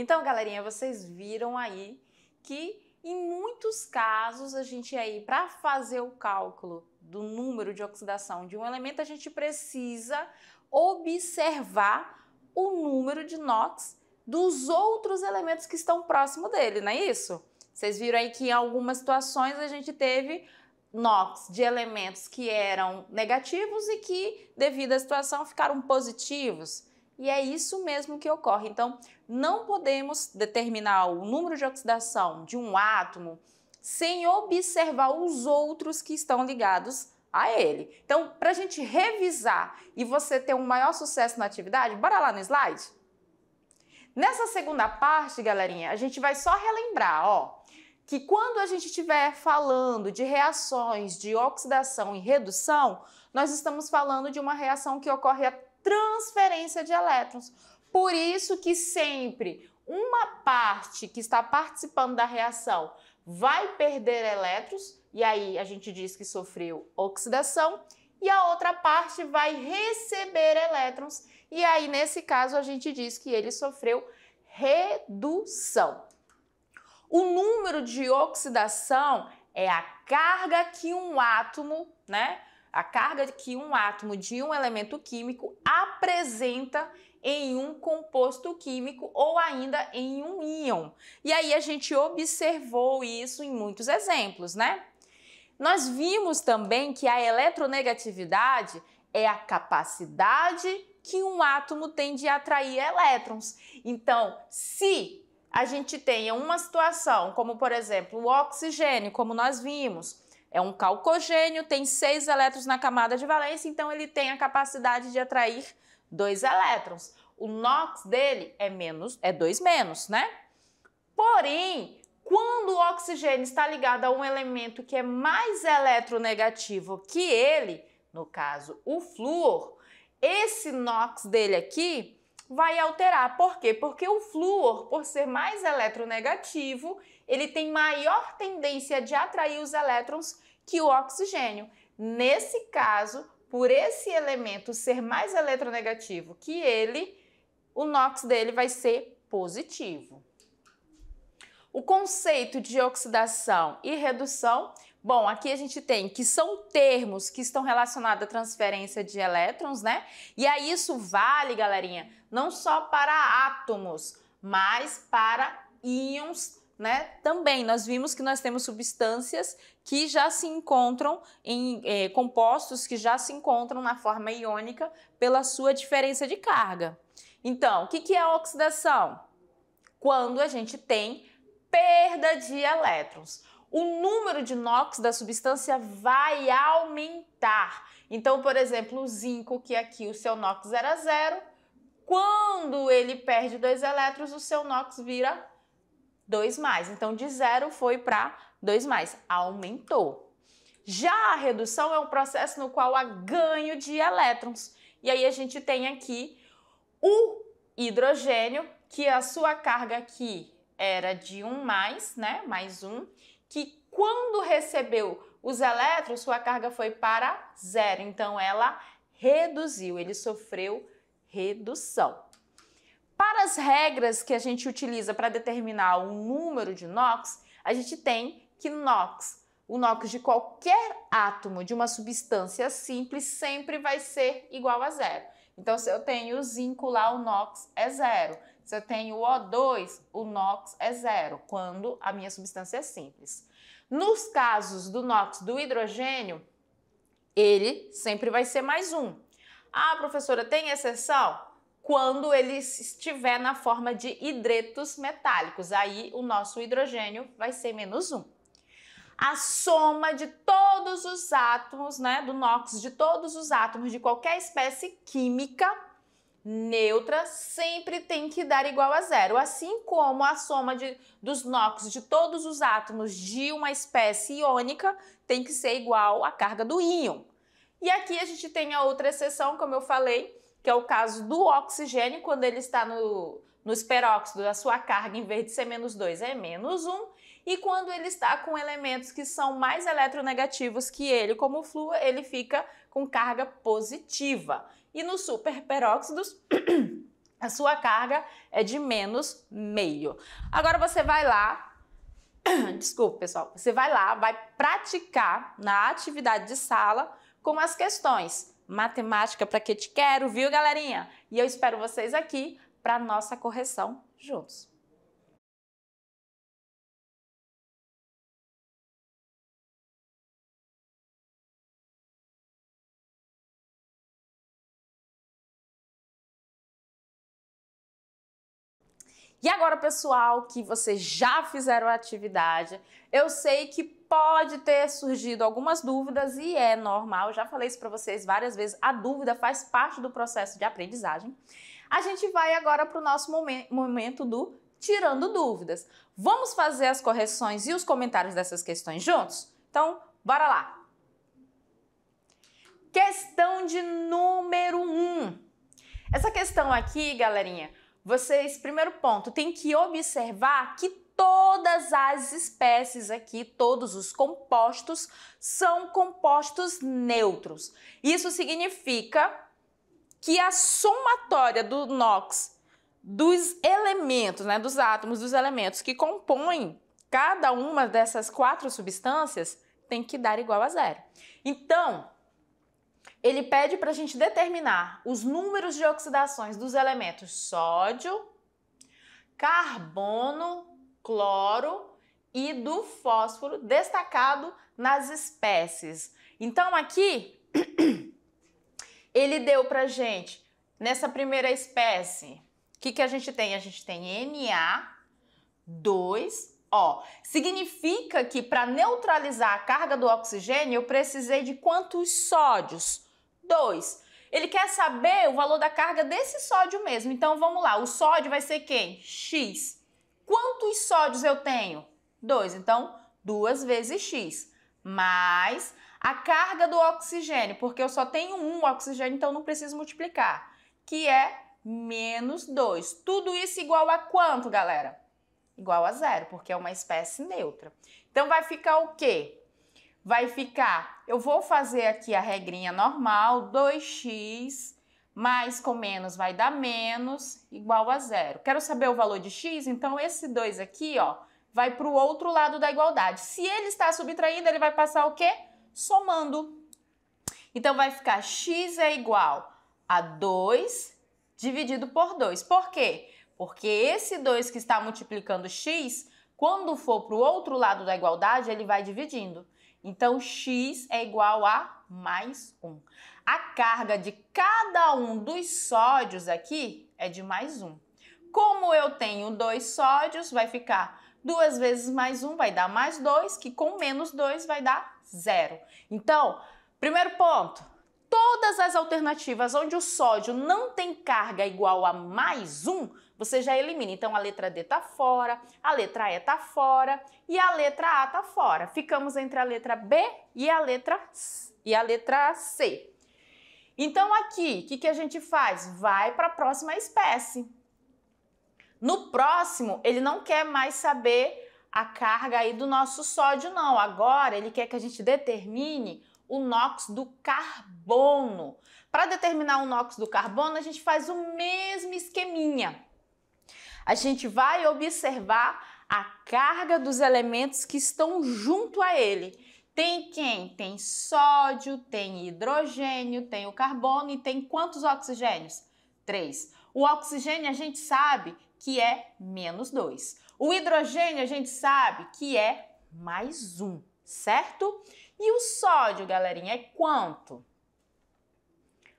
Então, galerinha, vocês viram aí que em muitos casos a gente aí para fazer o cálculo do número de oxidação de um elemento, a gente precisa observar o número de NOx dos outros elementos que estão próximo dele, não é isso? Vocês viram aí que em algumas situações a gente teve NOx de elementos que eram negativos e que, devido à situação, ficaram positivos e é isso mesmo que ocorre. Então, não podemos determinar o número de oxidação de um átomo sem observar os outros que estão ligados a ele. Então, para a gente revisar e você ter um maior sucesso na atividade, bora lá no slide? Nessa segunda parte, galerinha, a gente vai só relembrar, ó, que quando a gente estiver falando de reações de oxidação e redução, nós estamos falando de uma reação que ocorre transferência de elétrons. Por isso que sempre uma parte que está participando da reação vai perder elétrons, e aí a gente diz que sofreu oxidação, e a outra parte vai receber elétrons, e aí nesse caso a gente diz que ele sofreu redução. O número de oxidação é a carga que um átomo, né, a carga que um átomo de um elemento químico apresenta em um composto químico ou ainda em um íon. E aí a gente observou isso em muitos exemplos, né? Nós vimos também que a eletronegatividade é a capacidade que um átomo tem de atrair elétrons. Então, se a gente tem uma situação como, por exemplo, o oxigênio, como nós vimos, é um calcogênio, tem seis elétrons na camada de valência, então ele tem a capacidade de atrair dois elétrons. O NOx dele é menos, é 2 menos, né? Porém, quando o oxigênio está ligado a um elemento que é mais eletronegativo que ele, no caso o flúor, esse NOx dele aqui vai alterar. Por quê? Porque o flúor, por ser mais eletronegativo, ele tem maior tendência de atrair os elétrons que o oxigênio. Nesse caso, por esse elemento ser mais eletronegativo que ele, o NOx dele vai ser positivo. O conceito de oxidação e redução Bom, aqui a gente tem que são termos que estão relacionados à transferência de elétrons, né? E aí isso vale, galerinha, não só para átomos, mas para íons né? Também nós vimos que nós temos substâncias que já se encontram em eh, compostos que já se encontram na forma iônica pela sua diferença de carga. Então, o que, que é a oxidação? Quando a gente tem perda de elétrons o número de NOx da substância vai aumentar. Então, por exemplo, o zinco, que aqui o seu NOx era zero, quando ele perde dois elétrons, o seu NOx vira 2 mais. Então, de zero foi para 2 mais, aumentou. Já a redução é um processo no qual há ganho de elétrons. E aí a gente tem aqui o hidrogênio, que a sua carga aqui era de 1 mais, né? Mais 1 que quando recebeu os elétrons, sua carga foi para zero. Então ela reduziu, ele sofreu redução. Para as regras que a gente utiliza para determinar o número de NOx, a gente tem que NOx, o NOx de qualquer átomo de uma substância simples sempre vai ser igual a zero. Então, se eu tenho o zinco lá, o NOx é zero. Se eu tenho O2, o NOx é zero, quando a minha substância é simples. Nos casos do NOx do hidrogênio, ele sempre vai ser mais um. Ah, professora, tem exceção? Quando ele estiver na forma de hidretos metálicos, aí o nosso hidrogênio vai ser menos um. A soma de todos os átomos, né, do NOx, de todos os átomos de qualquer espécie química neutra sempre tem que dar igual a zero, assim como a soma de, dos NOx de todos os átomos de uma espécie iônica tem que ser igual à carga do íon. E aqui a gente tem a outra exceção, como eu falei, que é o caso do oxigênio, quando ele está no, nos a sua carga, em vez de ser menos 2, é menos 1. Um. E quando ele está com elementos que são mais eletronegativos que ele, como o flúor, ele fica com carga positiva e nos superperóxidos a sua carga é de menos meio. Agora você vai lá, desculpa pessoal, você vai lá, vai praticar na atividade de sala com as questões matemática para que te quero, viu galerinha? E eu espero vocês aqui para nossa correção juntos. E agora, pessoal, que vocês já fizeram a atividade, eu sei que pode ter surgido algumas dúvidas e é normal, já falei isso para vocês várias vezes, a dúvida faz parte do processo de aprendizagem. A gente vai agora para o nosso momen momento do Tirando Dúvidas. Vamos fazer as correções e os comentários dessas questões juntos? Então, bora lá! Questão de número 1. Um. Essa questão aqui, galerinha, vocês, primeiro ponto, tem que observar que todas as espécies aqui, todos os compostos são compostos neutros. Isso significa que a somatória do NOx dos elementos, né, dos átomos dos elementos que compõem cada uma dessas quatro substâncias tem que dar igual a zero. Então, ele pede para a gente determinar os números de oxidações dos elementos sódio, carbono, cloro e do fósforo destacado nas espécies. Então aqui ele deu para gente nessa primeira espécie, o que, que a gente tem? A gente tem Na2 Ó, significa que para neutralizar a carga do oxigênio eu precisei de quantos sódios? Dois. Ele quer saber o valor da carga desse sódio mesmo. Então vamos lá, o sódio vai ser quem? X. Quantos sódios eu tenho? 2. Então, 2 vezes x. Mais a carga do oxigênio, porque eu só tenho um oxigênio, então não preciso multiplicar, que é menos 2. Tudo isso igual a quanto, galera? igual a zero, porque é uma espécie neutra. Então vai ficar o quê? Vai ficar, eu vou fazer aqui a regrinha normal, 2x mais com menos vai dar menos, igual a zero. Quero saber o valor de x, então esse 2 aqui, ó, vai para o outro lado da igualdade. Se ele está subtraindo, ele vai passar o quê? Somando. Então vai ficar x é igual a 2 dividido por 2. Por quê? Porque esse 2 que está multiplicando x, quando for para o outro lado da igualdade, ele vai dividindo. Então, x é igual a mais 1. A carga de cada um dos sódios aqui é de mais 1. Como eu tenho dois sódios, vai ficar 2 vezes mais 1 vai dar mais 2, que com menos 2 vai dar 0. Então, primeiro ponto, todas as alternativas onde o sódio não tem carga igual a mais 1 você já elimina. Então a letra D está fora, a letra E está fora e a letra A está fora. Ficamos entre a letra B e a letra C, e a letra C. Então aqui, o que, que a gente faz? Vai para a próxima espécie. No próximo, ele não quer mais saber a carga aí do nosso sódio, não. Agora ele quer que a gente determine o NOx do carbono. Para determinar o NOx do carbono, a gente faz o mesmo esqueminha a gente vai observar a carga dos elementos que estão junto a ele. Tem quem? Tem sódio, tem hidrogênio, tem o carbono e tem quantos oxigênios? Três. O oxigênio a gente sabe que é menos dois. O hidrogênio a gente sabe que é mais um, certo? E o sódio, galerinha, é quanto?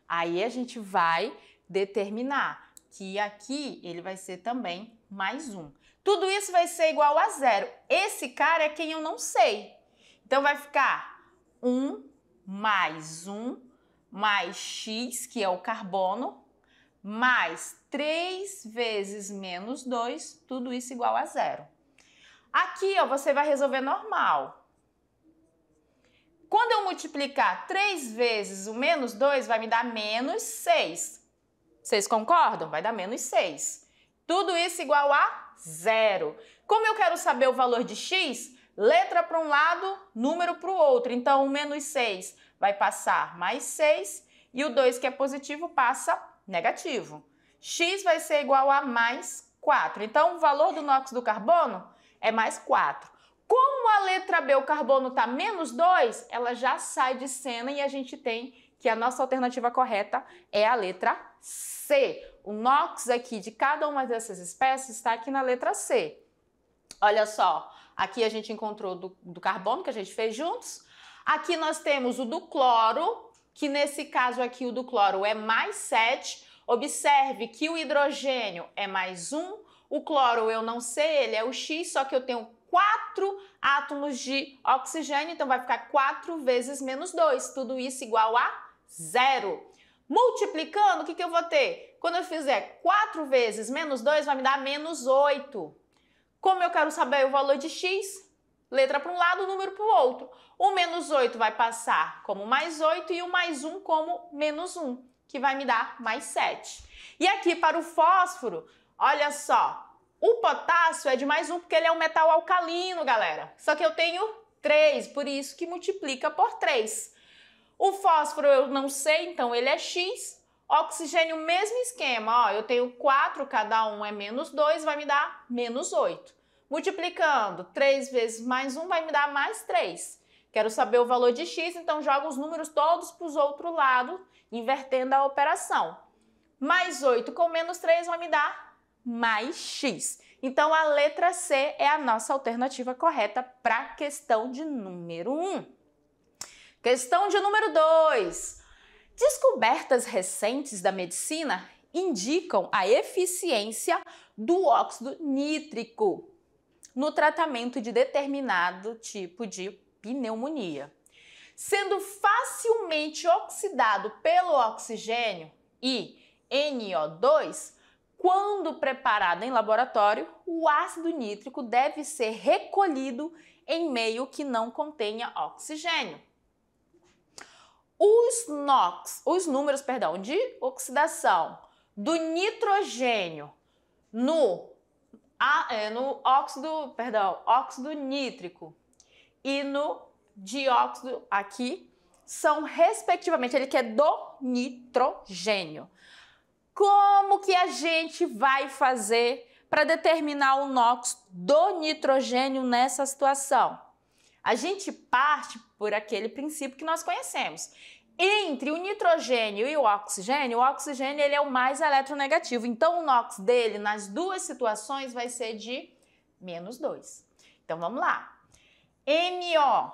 Aí a gente vai determinar que aqui ele vai ser também mais um. Tudo isso vai ser igual a zero. Esse cara é quem eu não sei. Então vai ficar 1 mais 1 mais x, que é o carbono, mais 3 vezes menos 2, tudo isso igual a zero. Aqui ó, você vai resolver normal. Quando eu multiplicar 3 vezes o menos 2, vai me dar menos 6. Vocês concordam? Vai dar menos 6. Tudo isso igual a zero. Como eu quero saber o valor de x, letra para um lado, número para o outro. Então, o menos 6 vai passar mais 6 e o 2, que é positivo, passa negativo. x vai ser igual a mais 4. Então, o valor do nóxido do carbono é mais 4. Como a letra B, o carbono está menos 2, ela já sai de cena e a gente tem que a nossa alternativa correta é a letra C. O NOx aqui de cada uma dessas espécies está aqui na letra C. Olha só, aqui a gente encontrou do, do carbono que a gente fez juntos. Aqui nós temos o do cloro, que nesse caso aqui o do cloro é mais 7. Observe que o hidrogênio é mais 1, o cloro eu não sei, ele é o X, só que eu tenho 4 átomos de oxigênio, então vai ficar 4 vezes menos 2, tudo isso igual a zero. Multiplicando, o que, que eu vou ter? Quando eu fizer 4 vezes menos 2, vai me dar menos 8. Como eu quero saber o valor de x, letra para um lado, número para o outro. O menos 8 vai passar como mais 8 e o mais 1 como menos 1, que vai me dar mais 7. E aqui para o fósforo, olha só, o potássio é de mais 1 porque ele é um metal alcalino, galera. Só que eu tenho 3, por isso que multiplica por 3. O fósforo eu não sei, então ele é X. Oxigênio, mesmo esquema, ó, eu tenho 4, cada um é menos 2, vai me dar menos 8. Multiplicando, 3 vezes mais 1 vai me dar mais 3. Quero saber o valor de x, então jogo os números todos para os outro lado, invertendo a operação. Mais 8 com menos 3 vai me dar mais x. Então a letra C é a nossa alternativa correta para a questão de número 1. Questão de número 2. Descobertas recentes da medicina indicam a eficiência do óxido nítrico no tratamento de determinado tipo de pneumonia. Sendo facilmente oxidado pelo oxigênio e NO2, quando preparado em laboratório, o ácido nítrico deve ser recolhido em meio que não contenha oxigênio os NOx, os números, perdão, de oxidação do nitrogênio no, é, no óxido, perdão, óxido nítrico e no dióxido aqui são respectivamente, ele quer é do nitrogênio. Como que a gente vai fazer para determinar o NOx do nitrogênio nessa situação? A gente parte por aquele princípio que nós conhecemos. Entre o nitrogênio e o oxigênio, o oxigênio ele é o mais eletronegativo. Então, o NOx dele nas duas situações vai ser de menos 2. Então, vamos lá. MO,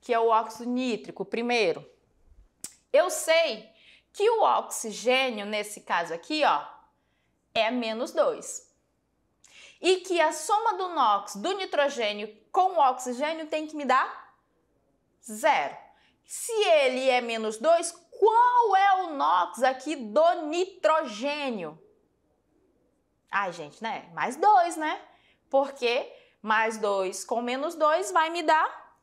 que é o óxido nítrico, primeiro. Eu sei que o oxigênio, nesse caso aqui, ó, é menos 2. E que a soma do NOx, do nitrogênio com o oxigênio tem que me dar zero. Se ele é menos 2, qual é o NOx aqui do nitrogênio? Ai, gente, né? Mais 2, né? Porque mais 2 com menos 2 vai me dar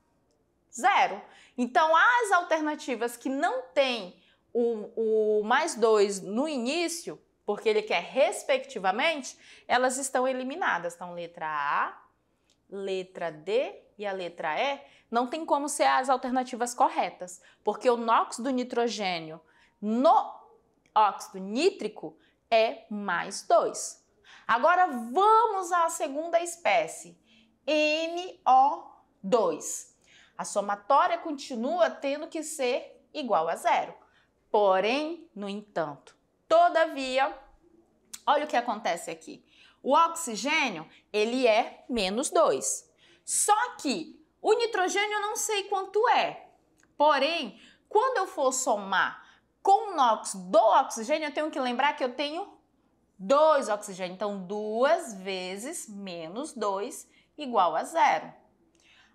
zero. Então, as alternativas que não têm o, o mais 2 no início, porque ele quer respectivamente, elas estão eliminadas. Então, letra A, letra D e a letra E, não tem como ser as alternativas corretas, porque o nóxido do nitrogênio no óxido nítrico é mais 2. Agora vamos à segunda espécie, NO2. A somatória continua tendo que ser igual a zero. Porém, no entanto, todavia, olha o que acontece aqui. O oxigênio, ele é menos 2. Só que o nitrogênio eu não sei quanto é. Porém, quando eu for somar com o NOx do oxigênio, eu tenho que lembrar que eu tenho 2 oxigênio. Então, 2 vezes menos 2 igual a zero.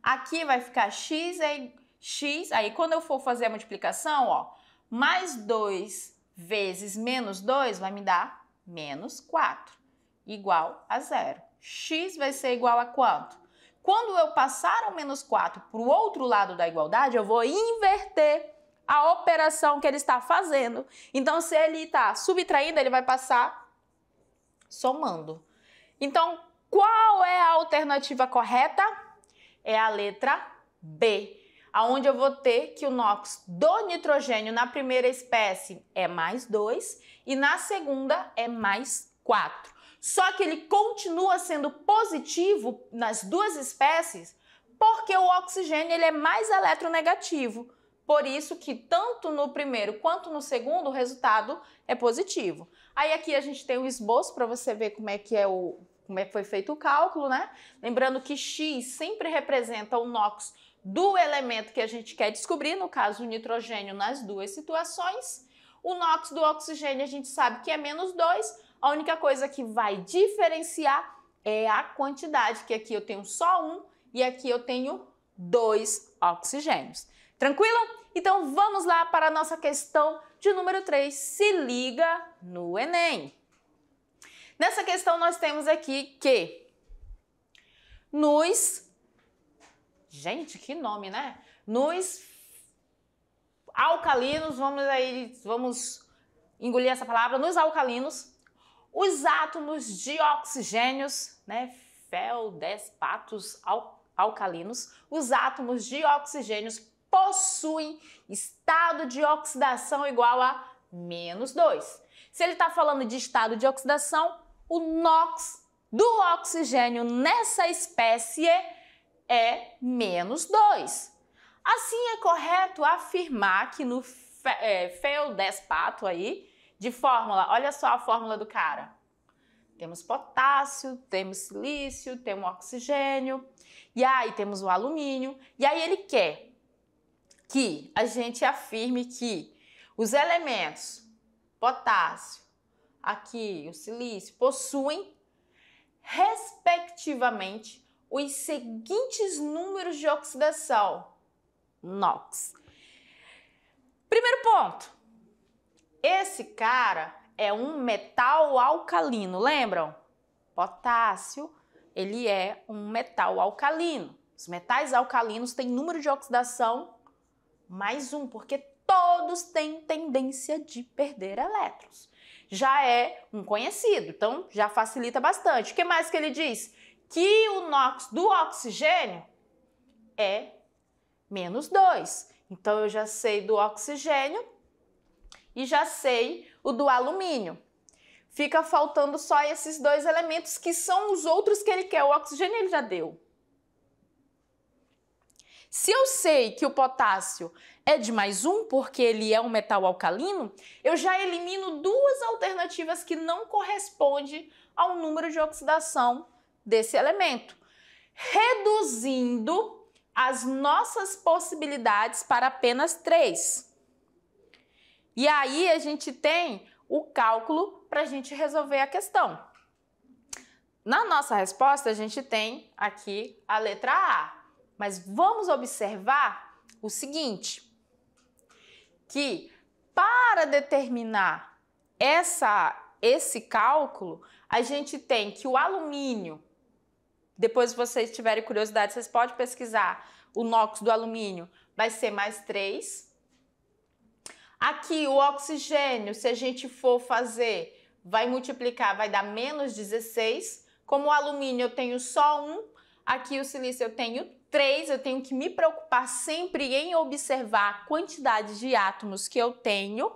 Aqui vai ficar x, é, x, aí quando eu for fazer a multiplicação, ó, mais 2 vezes menos 2 vai me dar menos 4 igual a zero. x vai ser igual a quanto? Quando eu passar o menos 4 para o outro lado da igualdade, eu vou inverter a operação que ele está fazendo. Então, se ele está subtraindo, ele vai passar somando. Então, qual é a alternativa correta? É a letra B, onde eu vou ter que o NOx do nitrogênio na primeira espécie é mais 2 e na segunda é mais 4. Só que ele continua sendo positivo nas duas espécies porque o oxigênio ele é mais eletronegativo. Por isso que tanto no primeiro quanto no segundo o resultado é positivo. Aí aqui a gente tem um esboço para você ver como é que é o como é que foi feito o cálculo, né? Lembrando que X sempre representa o NOx do elemento que a gente quer descobrir, no caso o nitrogênio nas duas situações. O NOx do oxigênio a gente sabe que é menos 2, a única coisa que vai diferenciar é a quantidade, que aqui eu tenho só um e aqui eu tenho dois oxigênios. Tranquilo? Então vamos lá para a nossa questão de número 3. Se liga no Enem. Nessa questão nós temos aqui que nos Gente, que nome, né? Nos alcalinos, vamos aí, vamos engolir essa palavra, nos alcalinos os átomos de oxigênios, né, feldespatos alcalinos, os átomos de oxigênios possuem estado de oxidação igual a menos 2. Se ele está falando de estado de oxidação, o NOx do oxigênio nessa espécie é menos 2. Assim, é correto afirmar que no fe é, feldespato aí, de fórmula. Olha só a fórmula do cara. Temos potássio, temos silício, temos oxigênio, e aí temos o alumínio. E aí ele quer que a gente afirme que os elementos potássio, aqui o silício, possuem respectivamente os seguintes números de oxidação NOx. Primeiro ponto, esse cara é um metal alcalino, lembram? Potássio, ele é um metal alcalino. Os metais alcalinos têm número de oxidação mais um, porque todos têm tendência de perder elétrons. Já é um conhecido, então já facilita bastante. O que mais que ele diz? Que o NOx do oxigênio é menos 2. Então eu já sei do oxigênio e já sei o do alumínio. Fica faltando só esses dois elementos que são os outros que ele quer. O oxigênio ele já deu. Se eu sei que o potássio é de mais um, porque ele é um metal alcalino, eu já elimino duas alternativas que não correspondem ao número de oxidação desse elemento, reduzindo as nossas possibilidades para apenas três. E aí a gente tem o cálculo para a gente resolver a questão. Na nossa resposta, a gente tem aqui a letra A, mas vamos observar o seguinte: que para determinar essa, esse cálculo, a gente tem que o alumínio, depois se vocês tiverem curiosidade, vocês podem pesquisar o NOx do alumínio, vai ser mais 3. Aqui o oxigênio, se a gente for fazer, vai multiplicar, vai dar menos 16. Como o alumínio eu tenho só um, aqui o silício eu tenho 3, eu tenho que me preocupar sempre em observar a quantidade de átomos que eu tenho.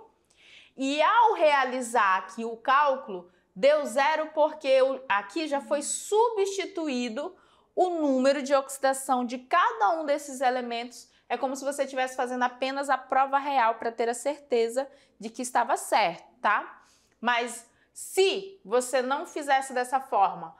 E ao realizar aqui o cálculo, deu zero porque aqui já foi substituído o número de oxidação de cada um desses elementos é como se você estivesse fazendo apenas a prova real para ter a certeza de que estava certo, tá? Mas se você não fizesse dessa forma,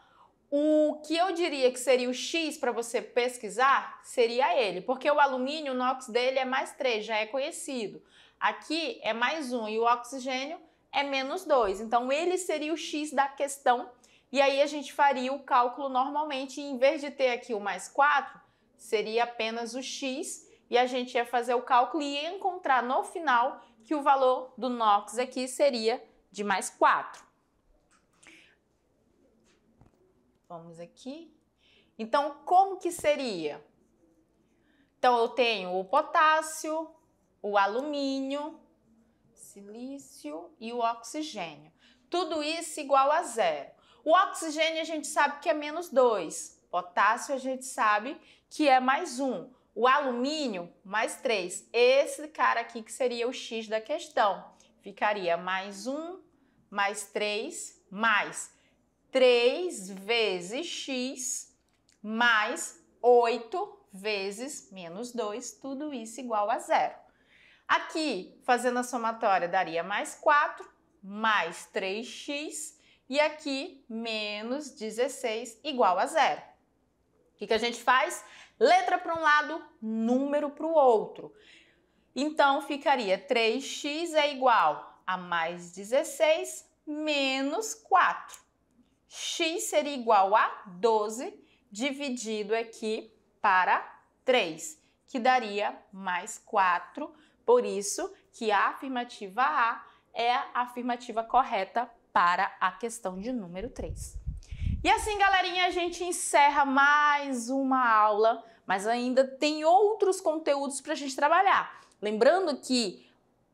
o que eu diria que seria o X para você pesquisar seria ele, porque o alumínio, o NOx dele é mais 3, já é conhecido. Aqui é mais 1 e o oxigênio é menos 2. Então ele seria o X da questão. E aí a gente faria o cálculo normalmente, em vez de ter aqui o mais 4, seria apenas o X e a gente ia fazer o cálculo e ia encontrar no final que o valor do NOx aqui seria de mais 4. Vamos aqui. Então, como que seria? Então, eu tenho o potássio, o alumínio, silício e o oxigênio. Tudo isso igual a zero. O oxigênio a gente sabe que é menos 2. Potássio a gente sabe que é mais 1. Um. O alumínio, mais 3. Esse cara aqui que seria o X da questão. Ficaria mais 1, mais 3, mais 3 vezes X, mais 8 vezes menos 2, tudo isso igual a zero. Aqui, fazendo a somatória, daria mais 4, mais 3x, e aqui, menos 16, igual a zero. O que, que a gente faz? letra para um lado, número para o outro. Então ficaria 3x é igual a mais 16 menos 4. x seria igual a 12 dividido aqui para 3, que daria mais 4. Por isso que a afirmativa A é a afirmativa correta para a questão de número 3. E assim, galerinha, a gente encerra mais uma aula, mas ainda tem outros conteúdos para a gente trabalhar. Lembrando que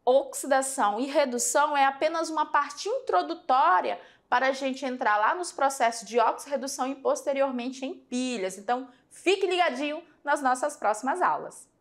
oxidação e redução é apenas uma parte introdutória para a gente entrar lá nos processos de oxirredução e posteriormente em pilhas. Então, fique ligadinho nas nossas próximas aulas.